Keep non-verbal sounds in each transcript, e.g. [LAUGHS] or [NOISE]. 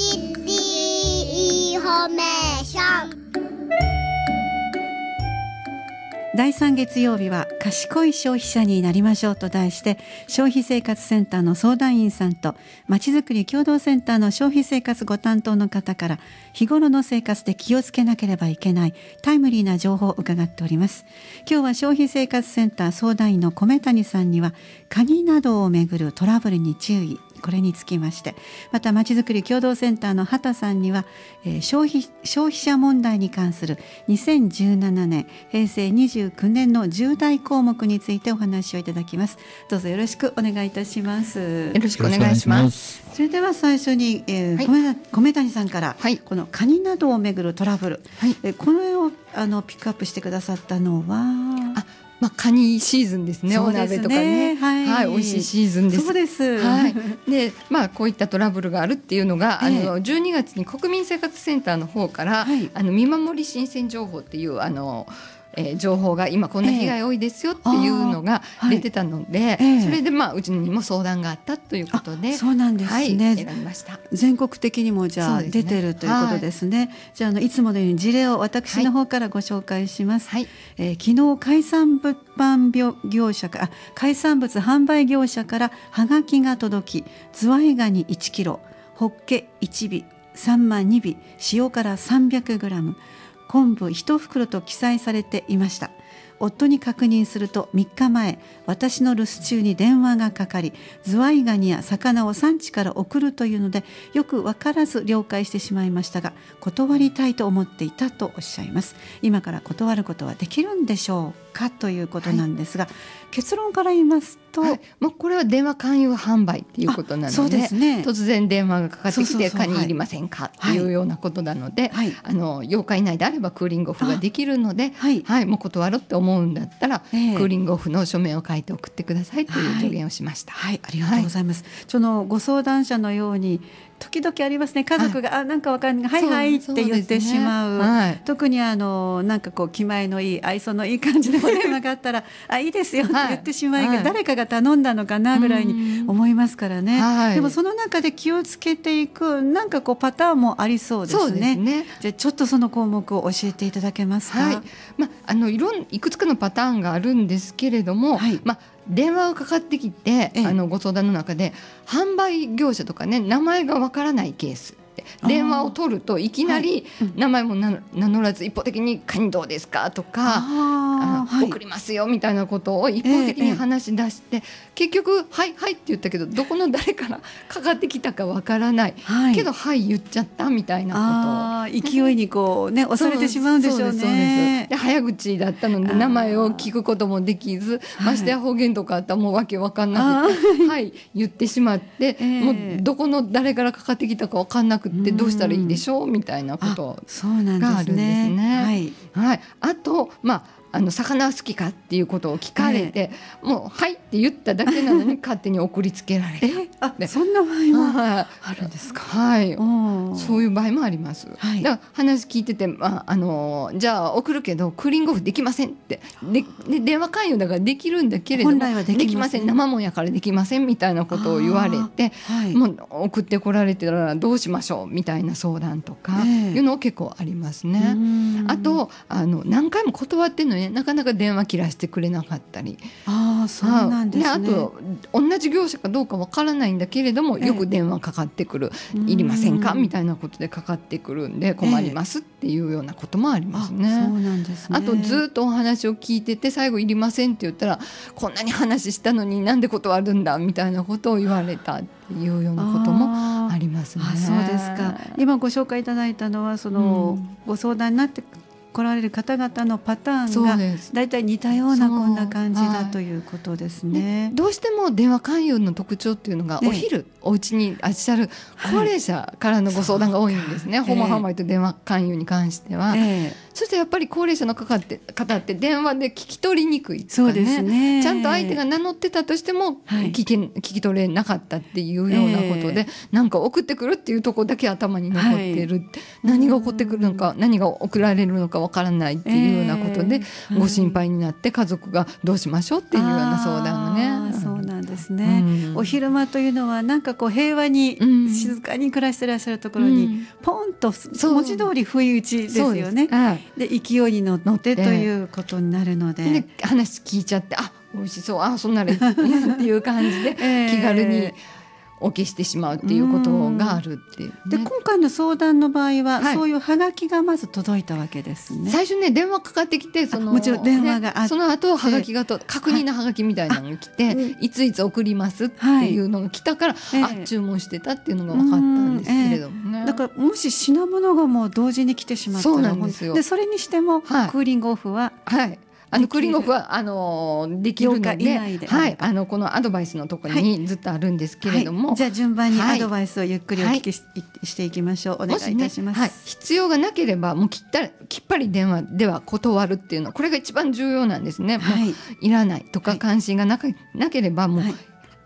City i n f o r m a 第3月曜日は賢い消費者になりましょうと題して消費生活センターの相談員さんとまちづくり共同センターの消費生活ご担当の方から日頃の生活で気をつけなければいけないタイムリーな情報を伺っております今日は消費生活センター相談員の米谷さんには鍵などをめぐるトラブルに注意これにつきましてまたまちづくり共同センターの畑さんには、えー、消費消費者問題に関する2017年平成29年の重大項目についてお話をいただきますどうぞよろしくお願いいたしますよろしくお願いしますそれでは最初に、えーはい、米谷さんから、はい、このカニなどをめぐるトラブル、はい、えー、これをあのピックアップしてくださったのはまあ、カニシーズンですね、ね、お鍋とかね、はい、はい、美味しいシーズンです。そうです。はい。で、まあこういったトラブルがあるっていうのが、あの12月に国民生活センターの方から、はい、あの見守り新鮮情報っていうあの。えー、情報が今こんな被害多いですよっていうのが出てたので、えーはい、それでまあうちにも相談があったということでそうなんですね、はい、選びました全国的にもじゃあ出てる、ということですね、はい、じゃあのいつものように事例を私の方からご紹介します、はい、えー、昨日海産物販業者かあ海産物販売業者からハガキが届きズワイガニ1キロホッケ1尾3万2尾塩辛3 0 0ム昆布1袋と記載されていました夫に確認すると3日前私の留守中に電話がかかりズワイガニや魚を産地から送るというのでよく分からず了解してしまいましたが断りたいと思っていたとおっしゃいます今から断ることはできるんでしょうかということなんですが、はい、結論から言いますと、はい、もうこれは電話勧誘販売っていうことなので、ね、突然電話がかかってきて「カニいりませんか?」っていうようなことなので、はい、あの8日以内であればクーリングオフができるので、はいもう断るって思思うんだったら、えー、クーリングオフの書面を書いて送ってくださいという助言をしました。はい、はい、ありがとうございます。はい、そのご相談者のように時々ありますね家族が、はい、あなんかわかんないはいはいって言ってしまう、ねはい、特にあのなんかこう気前のいい愛想のいい感じのお電話があったら [LAUGHS] あいいですよって言ってしまい、はい、誰かが頼んだのかなぐらいに思いますからね、でもその中で気をつけていくなんかこうパターンもありそうですね、ね、じゃちょっとその項目を教えていただけますか、まあ、あのいろんいくつかのパターンがあるんですけれども、まあ電話がかかってきて、あのご相談の中で販売業者とかね名前がわからないケースって電話を取るといきなり名前も名乗らず一方的に「カニどうですか?」とか「送りますよ」みたいなことを一方的に話し出して、結局「はいはい」って言ったけどどこの誰からかかってきたかわからない、けど「はい」言っちゃったみたいなこと勢いにこうね押されてしまうんでしょうね。で早口だったので名前を聞くこともできずましてや方言とかあったらもうわけわかんなくて「はい」言ってしまって、もうどこの誰からかかってきたかわかんなくて。くってどうしたらいいでしょうみたいなことがあるんですね。すねはい、はい、あとまああの魚好きかっていうことを聞かれて、えもう「はい」って言っただけなのに勝手に送りつけられた、そんな場合も [LAUGHS] あるんですか、はい、そういう場合もあります、はい、だから話聞いてて、まああのじゃあ送るけどクーリングオフできませんってでで電話勧誘だからできるんだけれどもできません生もんやからできませんみたいなことを言われて、はい、もう送ってこられてたらどうしましょうみたいな相談とかいうの結構ありますね。えあとあの何回も断ってんのねなかなか電話切らしてくれなかったりあそうなんですね、あと同じ業者かどうかわからないんだけれども、よく電話かかってくる「いりませんか?」みたいなことでかかってくるんで困りますっていうようなこともありますね。え、あそうなんですねあとずっとお話を聞いてて最後「いりません」って言ったら「こんなに話したのになんで断るんだ」みたいなことを言われた。いうようなこともあります、ね、そうですか。今ご紹介いただいたのはその、うん、ご相談になって来られる方々のパターンがだいたい似たようなこんな感じだということですね。はい、どうしても電話勧誘の特徴っていうのが、お昼お家にあっしゃる高齢者からのご相談が多いんですね。訪問販売と電話勧誘に関しては。えーそしてやっぱり高齢者の方って方って電話で聞き取りにくいとかね、ね、ちゃんと相手が名乗ってたとしても聞きはい、聞き取れなかったっていうようなことで、えー、なんか送ってくるっていうとこだけ頭に残ってる、はい、何が起こってくるのか何が送られるのかわからないっていうようなことで、えー、ご心配になって家族がどうしましょうっていうような相談がね。ですね、うん、お昼間というのはなんかこう平和に静かに暮らしてらっしゃるところに、ポンと文字通り不意打ちですよね。で、勢いに乗ってということになるので話聞いちゃってあ美味しそうあそんなれっていう感じで [LAUGHS] 気軽に。えー起きしてしまうっていうことがあるっていう、ね、で今回の相談の場合は、はい、そういうはがきがまず届いたわけですね最初ね電話かかってきてそのもちろん電話があって、その後はがきがと確認のはがきみたいなのが来て、はい、いついつ送りますっていうのが来たから、はい、あ注文してたっていうのが分かったんですけれどもね、えー、だからもし品物がもう同時に来てしまったらそうなんですよでそれにしても、クーリングオフははいあのクリンゴフはあのできるのではい、あのこのアドバイスのところにずっとあるんですけれども、はいはい、じゃあ順番にアドバイスをゆっくりお聞きしはい、していきましょうお願いいたします。ね、はい、必要がなければもうきったきっぱり電話では断るっていうのこれが一番重要なんですね。はい、いらないとか関心がなか、なければもう、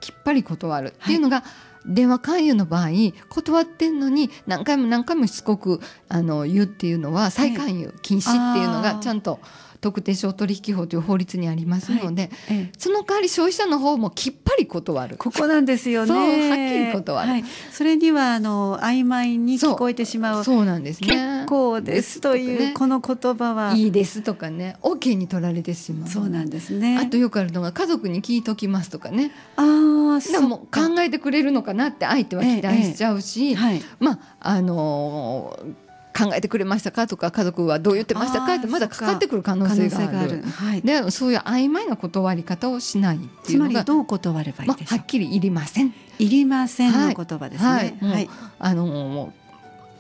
きっぱり断るっていうのが、電話勧誘の場合断ってんのに何回も何回もしつこくあの言うっていうのは再勧誘禁止っていうのがちゃんと、はい特定商取引法という法律にありますので、はい、その代わり消費者の方もきっぱり断るここなんですよねはっきり断る、はい、それにはあの曖昧に聞こえてしまうそうなんですね結構ですというこの言葉は、ね、いいですとかね OK に取られてしまうそうなんですねあとよくあるのが家族に聞いときますとかねああも考えてくれるのかなって相手は期待しちゃうし、えええはい、まああのー考えてくれましたかとか家族はどう言ってましたかってまだかかってくる可能性があるはい、でそういう曖昧な断り方をしないっていうのがつまりどう断ればいいでしょまはっきり「いりません」「いりません」の言葉ですね。はい、はい、あのも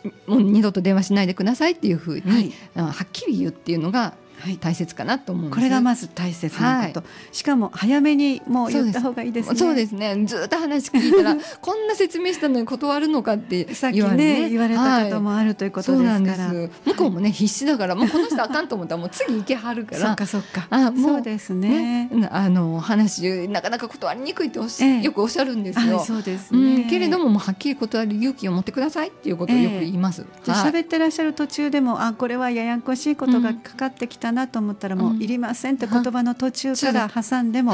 うもう二度と電話しないでくださいっていうふうに、はい、はっきり言うっていうのがはい、大切かなと思う、ねはい、これがまず大切なこと、はい、しかも早めにもう言った方がいいですねそうですねずっと話聞いたら [LAUGHS] こんな説明したのに断るのかって言われ,、ね、ね言われたこともあるということですから、はい、向こうもね必死だから、もうこの人あかんと思ったらもう次行けはるからそっかそっかあうそうですね、ね、あの話なかなか断りにくいとておし、ええ、よくおっしゃるんですよそうですね、うん、けれどももうはっきり断る勇気を持ってくださいっていうことをよく言います、ええ、じゃ喋ってらっしゃる途中でもあこれはややこしいことがかかってきたなと思ったらもういりませんって言葉の途中から挟んでも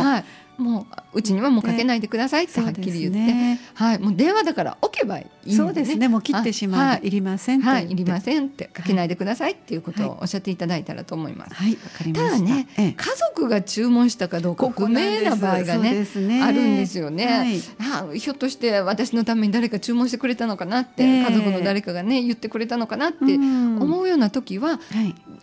もううちにはもうかけないでくださいってはっきり言って、ね、はい、もう電話だから置けばいい、ね、そうですねもう切ってしまう、はい、いりませんはい、いりませんってかけないでくださいっていうことをおっしゃっていただいたらと思います。はい、わ、かりました。ただね、ええ、家族が注文したかどうか不明な場合がねねあるんですよね、はい、ひょっとして私のために誰か注文してくれたのかなって、え家族の誰かがね言ってくれたのかなって思うような時は、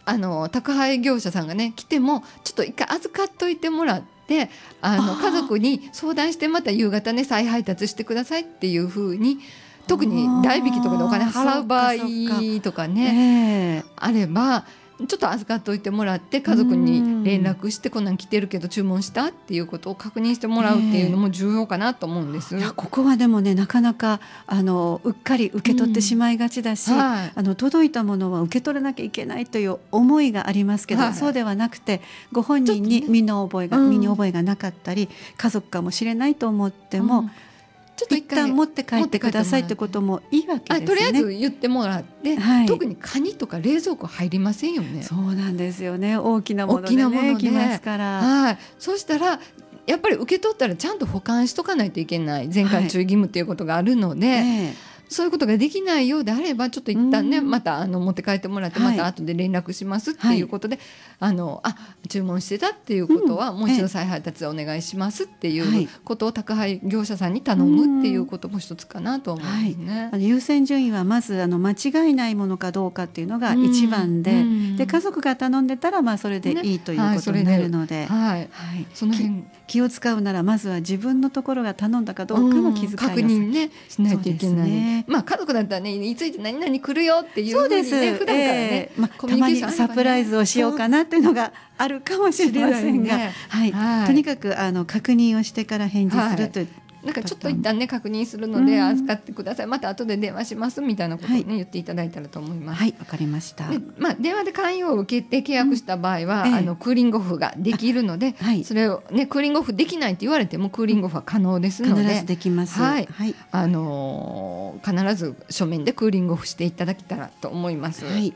あの宅配業者さんがね来てもちょっと一回預かっといてもらって。であの家族に相談してまた夕方ね再配達してくださいっていうふうに特に代引きとかでお金払う場合とかねあればちょっと預かっておいてもらって家族に連絡してこんなん来てるけど注文したっていうことを確認してもらうっていうのも重要かなと思うんです、えー、ここはでもねなかなかあのうっかり受け取ってしまいがちだし、うんはい、あの届いたものは受け取らなきゃいけないという思いがありますけど、はい、そうではなくてご本人に身の覚えが、ね、身に覚えがなかったり、家族かもしれないと思っても、うん、ちょっと一旦持って帰ってくださいってこともいいわけですね。とりあえず言ってもらって、はい、特にカニとか冷蔵庫入りませんよね。そうなんですよね。大きなもので、ね、大きなもので、ね、から。はい。そうしたらやっぱり受け取ったらちゃんと保管しとかないといけない全館注意義務っていうことがあるので。はいええそういうことができないようであればちょっと一旦ね、うん、またあの持って帰ってもらってまた後で連絡しますっていうことで、はい、あのあ注文してたっていうことは、もう一度再配達お願いしますっていうことを宅配業者さんに頼むっていうことも一つかなと思いますね。はい、優先順位はまずあの間違いないものかどうかっていうのが一番で、うん、で家族が頼んでたらまあそれでいいということになるので、ねはい、はい、その辺気を使うならまずは自分のところが頼んだかどうかの気遣い、確認ねしないといけない、ね、まあ家族だったらねいついて何々来るよっていううね、そうです普段からね、えー、まあ、たまにサプライズをしようかなっていうのがあるかもしれませんが、ねはい、はい、とにかくあの確認をしてから返事するといなんかちょっと一旦ね確認するので預かってくださいまた後で電話しますみたいなことね、はい、言っていただいたらと思います。はいわかりました。まあ電話で勧誘を受けて契約した場合は、うんあのクーリングオフができるので、はい、それをねクーリングオフできないって言われてもクーリングオフは可能ですので必ずできます。はい、はい、あのー、必ず書面でクーリングオフしていただけたらと思います。はい。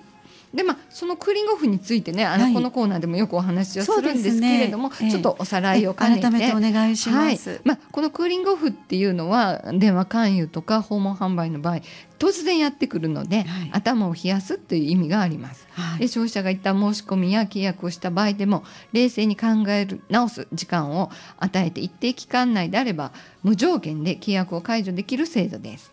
でまあそのクーリングオフについてねあの、はい、このコーナーでもよくお話をするんですけれども、ねえちょっとおさらいを兼ねて、改めてお願いします、はい、まあ、このクーリングオフっていうのは電話勧誘とか訪問販売の場合突然やってくるので、はい、頭を冷やすという意味があります、で消費者が一旦申し込みや契約をした場合でも冷静に考える直す時間を与えて一定期間内であれば無条件で契約を解除できる制度です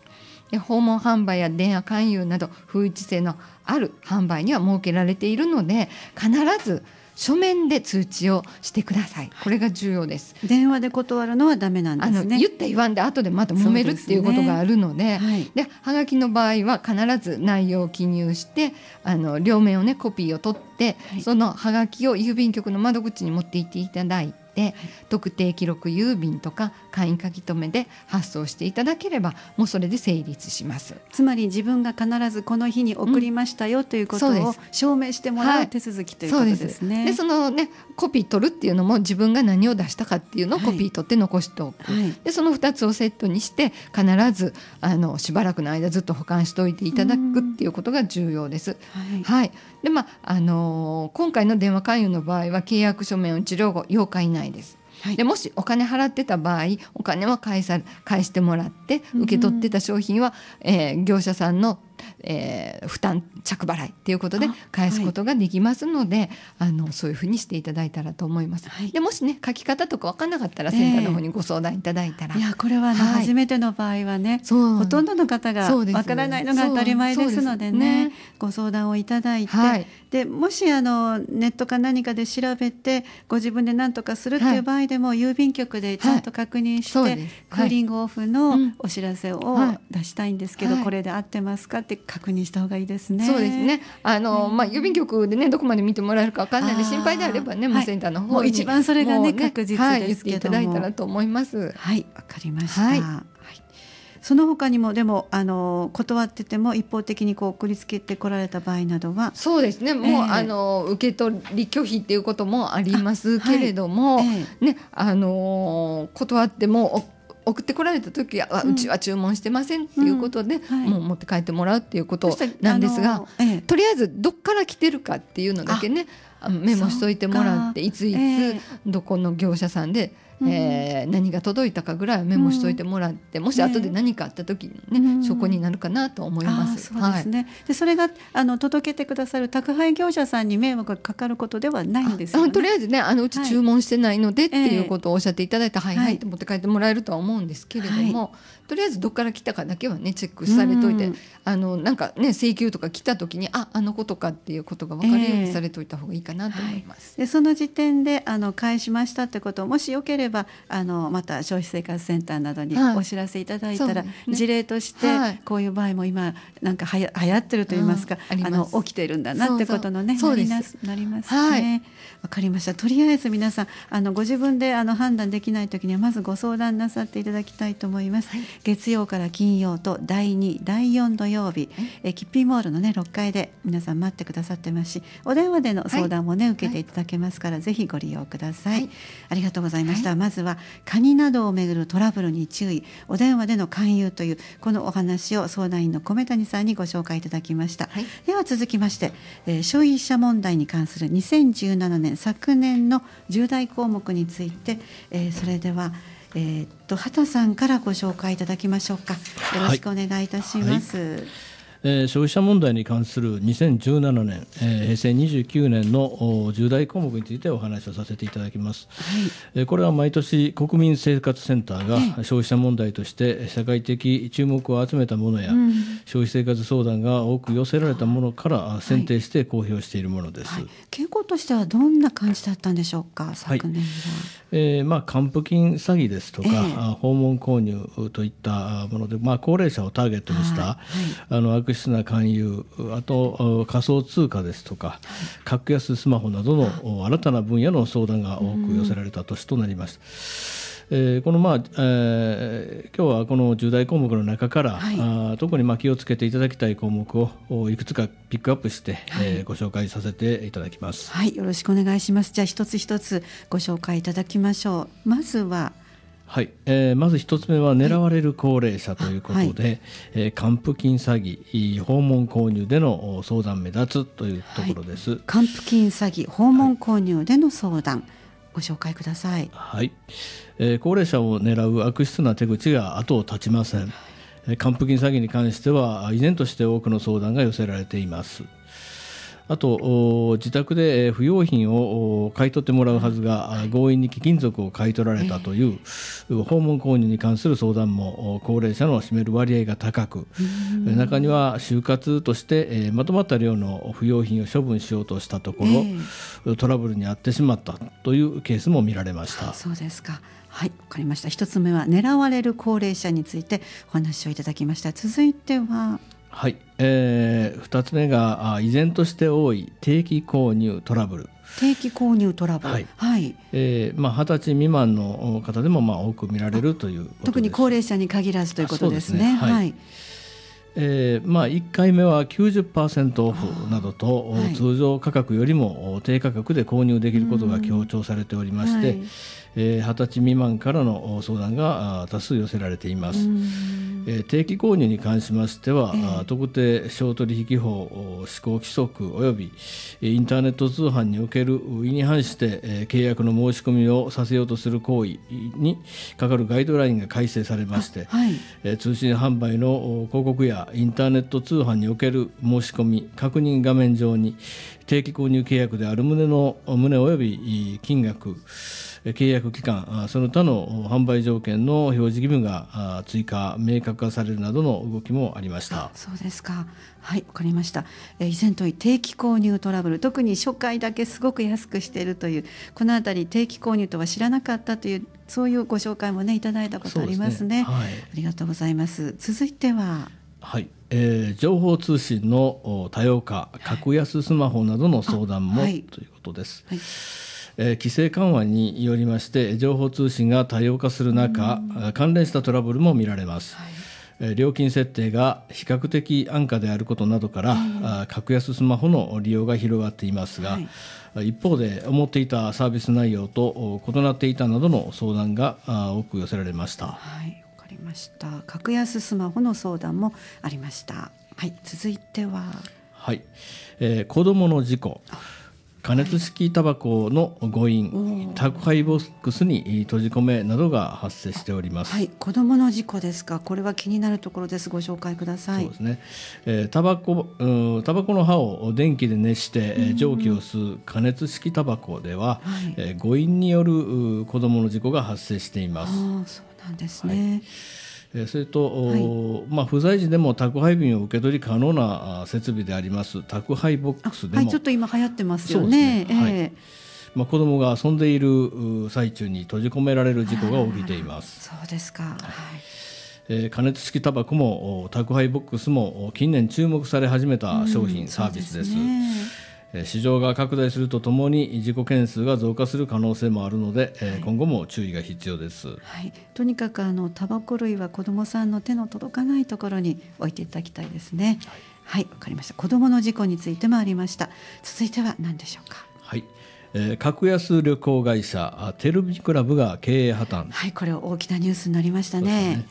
訪問販売や電話勧誘など不一致性のある販売には設けられているので必ず書面で通知をしてください。これが重要です。電話で断るのはダメなんですね。言った言わんで後でまた揉めるっていうことがあるので、で、はい、がきの場合は必ず内容を記入して、あの両面をねコピーを取って、はい、そのはがきを郵便局の窓口に持って行っていただいて。て特定記録郵便とか会員書留で発送していただければもうそれで成立しますつまり自分が必ずこの日に送りましたよということを証明してもらう手続きということですね。はい、そでそのねコピー取るっていうのも自分が何を出したかっていうのをコピー取って残しておく、はい、でその2つをセットにして必ずあのしばらくの間ずっと保管しておいていただくっていうことが重要です。はい、はい、でまああのー、今回の電話勧誘の場合は契約書面を治療後8日以内です。はい、でもしお金払ってた場合お金は返さ返してもらって受け取ってた商品は、うん、えー、業者さんのえー、負担着払いっていうことで返すことができますので、あはい、あのそういうふうにしていただいたらと思います。はい、でもしね書き方とか分かんなかったらセンターの方にご相談いただいたら、えー、いやこれは、ね、初めての場合はねほとんどの方が分からないのが当たり前ですのでね、ね、ご相談をいただいて、はい、でもしあのネットか何かで調べてご自分で何とかするっていう場合でも、郵便局でちゃんと確認して、クーリングオフのお知らせを出したいんですけど、これで合ってますかって確認した方がいいですね。そうですね。あの、うん、まあ郵便局でねどこまで見てもらえるかわかんないで心配であればね、もうセンターの方に、一番それがね確実ですけども、はい、いただいたらと思います。はい、わかりました。はい。その他にもでもあの断ってても一方的にこう送りつけてこられた場合などはそうですねもう、あの受け取り拒否っていうこともありますけれども、はいえー、ねあの断っても送ってこられた時は、うちは注文してませんっていうことで、もう持って帰ってもらうっていうことなんですが、とりあえずどっから来てるかっていうのだけねメモしといてもらっていついつどこの業者さんで。えー、何が届いたかぐらいメモしといてもらって、もし後で何かあった時ね、証拠になるかなと思います。そうですね。はい、でそれがあの届けてくださる宅配業者さんに迷惑がかかることではないんですよ、ね、とりあえずねあのうち注文してないので、っていうことをおっしゃっていただいて、はい、はい、って持って帰ってもらえるとは思うんですけれども、とりあえずどっから来たかだけはねチェックされといて、あのなんかね請求とか来た時にああのことかっていうことが分かるようにされといた方がいいかなと思います。でその時点であの返しましたってこともしよければえばあのまた消費生活センターなどにお知らせいただいたら、はいね、事例として、はい、こういう場合も今なんかはや流行ってると言いますか、うん、あの起きているんだなってことのねそうそうななりますね。わ、かりました。とりあえず皆さんあのご自分であの判断できない時にはまずご相談なさっていただきたいと思います。月曜から金曜と第2第4土曜日えキッピーモールのね6階で皆さん待ってくださってますしお電話での相談もね、受けていただけますから、ぜひご利用ください。ありがとうございました。まずはカニなどをめぐるトラブルに注意お電話での勧誘というこのお話を相談員の米谷さんにご紹介いただきました、はい、では続きまして、えー、消費者問題に関する2017年昨年の重大項目について、えー、それではえー、っと畑さんからご紹介いただきましょうかよろしくお願いいたします、はいはいえー、消費者問題に関する2017年、えー、平成29年の重大項目についてお話をさせていただきます、はい、これは毎年国民生活センターが消費者問題として社会的注目を集めたものや、うん、消費生活相談が多く寄せられたものから選定して公表しているものです、はいはい、傾向としてはどんな感じだったんでしょうか昨年は、えー、まあ、還付金詐欺ですとか、えー、訪問購入といったもので、まあ、高齢者をターゲットにした、はいあの悪質な勧誘あと仮想通貨ですとか格安スマホなどの新たな分野の相談が多く寄せられた年となります。えー、このまあ、えー、今日はこの重大項目の中から、はい、あ特にまあ気をつけていただきたい項目をいくつかピックアップして、はい、えー、ご紹介させていただきます。はい、よろしくお願いします。じゃあ一つ一つご紹介いただきましょう。まずははい、えー、まず1つ目は狙われる高齢者ということで、はい、えー、還付金詐欺訪問購入での相談目立つというところです、はい、還付金詐欺訪問購入での相談、はい、ご紹介ください、はいえー、高齢者を狙う悪質な手口が後を絶ちませんえ還付金詐欺に関しては依然として多くの相談が寄せられていますあと自宅で不用品を買い取ってもらうはずが強引に貴金属を買い取られたという訪問購入に関する相談も高齢者の占める割合が高く中には就活としてまとまった量の不用品を処分しようとしたところトラブルに遭ってしまったというケースも見られました。そうですかはい、わかりました。一つ目は狙われる高齢者についてお話をいただきました。続いてははい、えー、2つ目が依然として多い定期購入トラブル定期購入トラブル、はいはえまあ、20歳未満の方でもまあ多く見られるという特に高齢者に限らずということですね。すねはい、はい、えーまあ、1回目は90%オフなどと、はい、通常価格よりも低価格で購入できることが強調されておりまして、うはい、えー、20歳未満からの相談が多数寄せられています。えー、定期購入に関しましては、えー、特定商取引法施行規則およびインターネット通販における意に反して、契約の申し込みをさせようとする行為にかかるガイドラインが改正されまして、はい、通信販売の広告やインターネット通販における申し込み確認画面上に定期購入契約である旨の旨及び金額契約期間その他の販売条件の表示義務が追加明確化されるなどの動きもありましたそうですかはいわかりました、え以前と定期購入トラブル特に初回だけすごく安くしているというこのあたり定期購入とは知らなかったというそういうご紹介もねいただいたことありますね、ねはい、ありがとうございます続いてははい、えー、情報通信の多様化格安スマホなどの相談も、はい、ということです、はいえー、規制緩和によりまして情報通信が多様化する中、関連したトラブルも見られます、はい料金設定が比較的安価であることなどから、はい、格安スマホの利用が広がっていますが、はい、一方で思っていたサービス内容と異なっていたなどの相談が多く寄せられました。はいました格安スマホの相談もありましたはい続いてははい、えー、子どもの事故加熱式タバコの誤飲、宅配ボックスに閉じ込めなどが発生しております。はい、子どもの事故ですか。これは気になるところです。ご紹介ください。そうですね。えー、タバコ、タバコの歯を電気で熱して、蒸気を吸う加熱式タバコでは、はい、えー、誤飲による子どもの事故が発生しています。あそうなんですね。はいそれと、はい、まあ、不在時でも宅配便を受け取り可能な設備であります宅配ボックスでも、はい、ちょっと今流行ってますよね。はいまあ、子どが遊んでいる最中に閉じ込められる事故が起きています。そうですか、はいえー、加熱式タバコも宅配ボックスも近年注目され始めた商品、うん、サービスです。市場が拡大するとともに事故件数が増加する可能性もあるので、はい、今後も注意が必要です、はい、とにかくあのタバコ類は子どもさんの手の届かないところに置いていただきたいですねはいわ、はい、かりました子どの事故についてもありました続いては何でしょうかはいえ格安旅行会社テルビクラブが経営破綻はいこれ大きなニュースになりましたね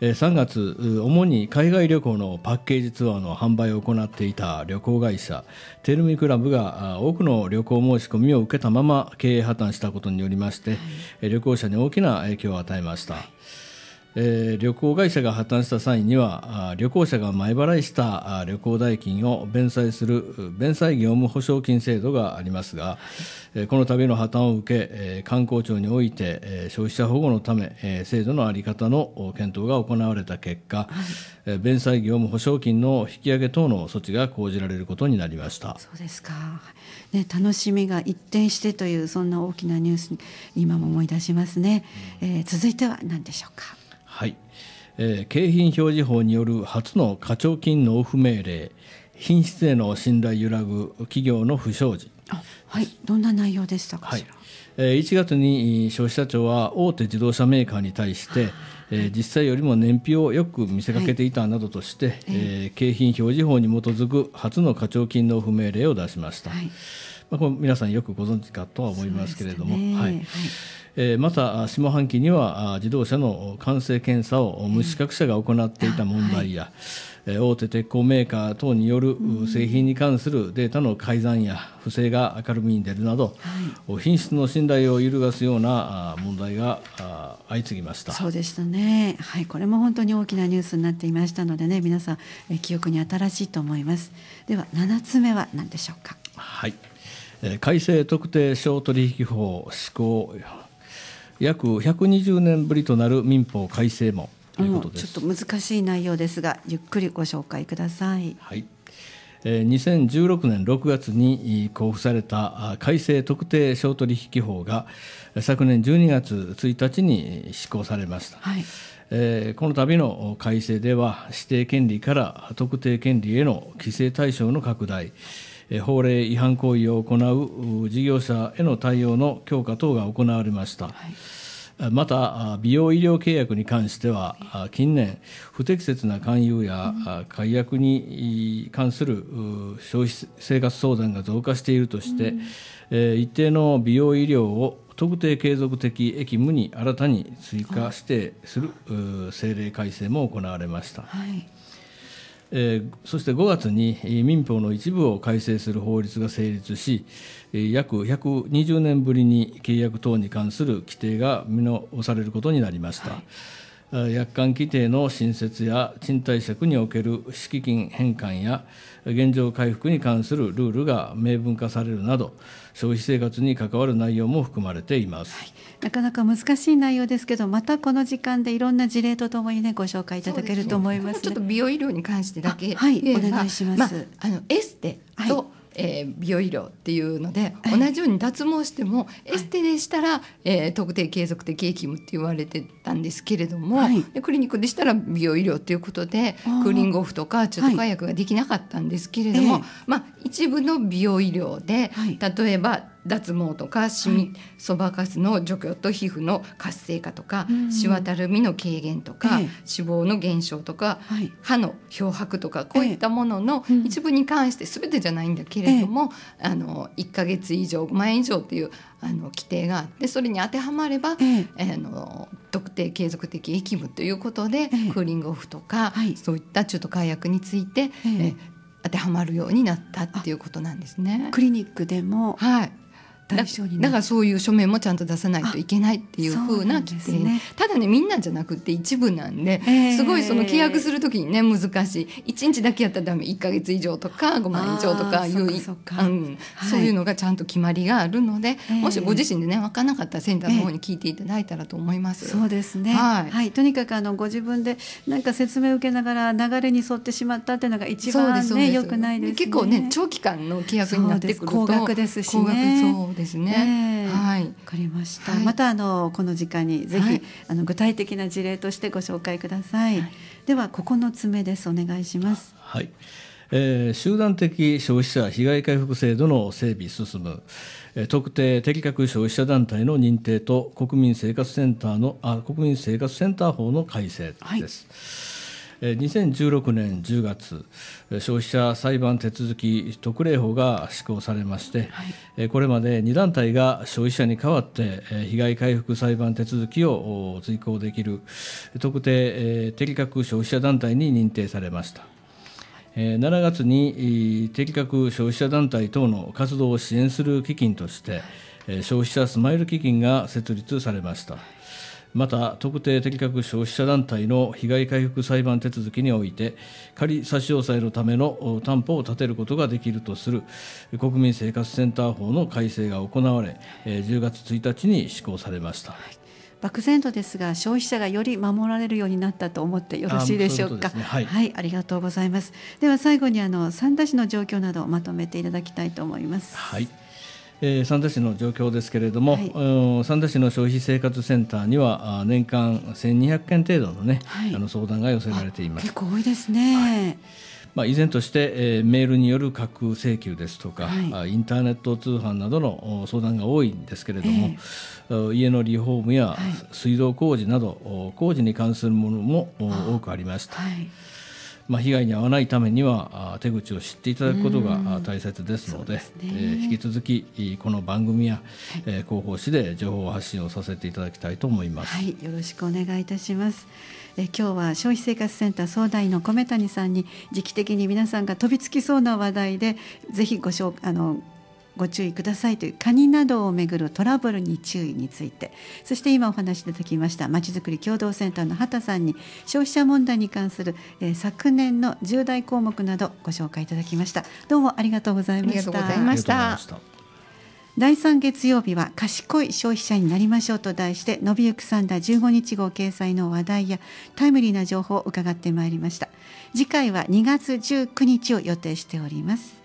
3月主に海外旅行のパッケージツアーの販売を行っていた旅行会社テルミクラブが多くの旅行申し込みを受けたまま経営破綻したことによりまして、はい、旅行者に大きな影響を与えました。はいえー、旅行会社が破綻した際には旅行者が前払いした旅行代金を弁済する弁済業務保証金制度がありますが、えー、この度の破綻を受け、え観光庁において、え消費者保護のため、え制度の在り方の検討が行われた結果、えー、弁済業務保証金の引き上げ等の措置が講じられることになりましたそうですか、ね、楽しみが一転してというそんな大きなニュースに今も思い出しますね、えー、続いては何でしょうか。はい、えー、景品表示法による初の課徴金納付命令品質への信頼揺らぐ企業の不祥事はいどんな内容でしたかしら、はいえー、1月に消費者庁は大手自動車メーカーに対して、えー、実際よりも燃費をよく見せかけていたなどとして、はい、えー、景品表示法に基づく初の課徴金納付命令を出しました、はい、まあ、これ皆さんよくご存知かとは思いますけれども、ね、はい、はいまた下半期には自動車の完成検査を無資格者が行っていた問題や、大手鉄鋼メーカー等による製品に関するデータの改ざんや不正が明るみに出るなど、品質の信頼を揺るがすような問題が相次ぎましたそうでしたね、はい、これも本当に大きなニュースになっていましたのでね皆さん記憶に新しいと思いますでは7つ目は何でしょうかはい改正特定商取引法施行約120年ぶりとなる民法改正もということです、うん、ちょっと難しい内容ですがゆっくりご紹介ください。はい2016年6月に交付された改正特定商取引法が昨年12月1日に施行されました、はいえー、この度の改正では指定権利から特定権利への規制対象の拡大法令違反行為を行う事業者への対応の強化等が行われました。はいまた美容医療契約に関しては近年不適切な勧誘や解約に関する消費生活相談が増加しているとして、一定の美容医療を特定継続的役務に新たに追加指定する政令改正も行われました。はいそして5月に民法の一部を改正する法律が成立し、約120年ぶりに契約等に関する規定が見直されることになりました。はい、約款規定の新設や賃貸借における敷金返還や現状回復に関するルールが明文化されるなど、消費生活に関わる内容も含まれています、はい、なかなか難しい内容ですけどまたこの時間でいろんな事例とともにねご紹介いただけると思います、ねすね、ちょっと美容医療に関してだけ、はい、お願いします、まあ、あのエステと、はいえー、美容医療っていうので同じように脱毛してもエステでしたら、えー、特定継続的勤務って言われてたんですけれども、はい、でクリニックでしたら美容医療ということでクーリングオフとか中途解約ができなかったんですけれども、はい、まあ、一部の美容医療で、例えば脱毛とかシミ、そばかすの除去と皮膚の活性化とか、しわたるみの軽減とか、脂肪の減少とか、歯の漂白とかこういったものの一部に関して全てじゃないんだけれども、あの1か月以上前以上っていうあの規定があってそれに当てはまれば、あの特定継続的疫務ということで、クーリングオフとか、そういった中途解約について、え当てはまるようになったっていうことなんですね。クリニックでも、はい、対象にだからそういう書面もちゃんと出さないといけないっていうふうな規定、ね、ただねみんなじゃなくて一部なんで、えー、すごいその契約する時にね難しい1日だけやったらダメ1か月以上とか5万以上とかいうそうそういうのがちゃんと決まりがあるので、もしご自身でね分からなかったらセンターの方に聞いていただいたらと思います。えー、そうですね、はい、はい、とにかくあのご自分でなんか説明を受けながら流れに沿ってしまったっていうのが一番ねくないです、ね、結構ね長期間の契約になってくると高額ですしね。ですね。えー、はい、わかりました。はい、またあのこの時間にぜひ、はい、あの具体的な事例としてご紹介ください。はい、ではこつ目ですお願いします。はい。えー、集団的消費者被害回復制度の整備進む、え特定適格消費者団体の認定と国民生活センターのあ国民生活センター法の改正です。2016年10月消費者裁判手続き特例法が施行されまして、はい、これまで2団体が消費者に代わって被害回復裁判手続きを遂行できる特定適格消費者団体に認定されました。7月に適格消費者団体等の活動を支援する基金として消費者スマイル基金が設立されました。また特定適格消費者団体の被害回復裁判手続きにおいて仮差し押さえのための担保を立てることができるとする国民生活センター法の改正が行われ10月1日に施行されました。漠然とですが消費者がより守られるようになったと思ってよろしいでしょうか。ううねはい、はい、ありがとうございます。では最後にあの三田市の状況などをまとめていただきたいと思います。はい。えー、三田市の状況ですけれども、はい、三田市の消費生活センターには年間1200件程度のね、はい、あの相談が寄せられています。結構多いですね。はい、まあ、依然として、えー、メールによる架空請求ですとか、はい、インターネット通販などの相談が多いんですけれども、えー、家のリフォームや水道工事など、工事に関するものも多くありました。はいまあ、被害に遭わないためには手口を知っていただくことが大切ですので、ね、えー、引き続きこの番組や、はい、えー、広報誌で情報発信をさせていただきたいと思います、はい、よろしくお願いいたします。え今日は消費生活センター総代の米谷さんに時期的に皆さんが飛びつきそうな話題でぜひご紹介あのご注意くださいというカニなどをめぐるトラブルに注意についてそして今お話しいただきましたまちづくり共同センターの畑さんに消費者問題に関する、えー、昨年の重大項目などご紹介いただきましたどうもありがとうございましたありがとうございました第3月曜日は「賢い消費者になりましょう」と題して「伸びゆくサンダー15日号」掲載の話題やタイムリーな情報を伺ってまいりました次回は2月19日を予定しております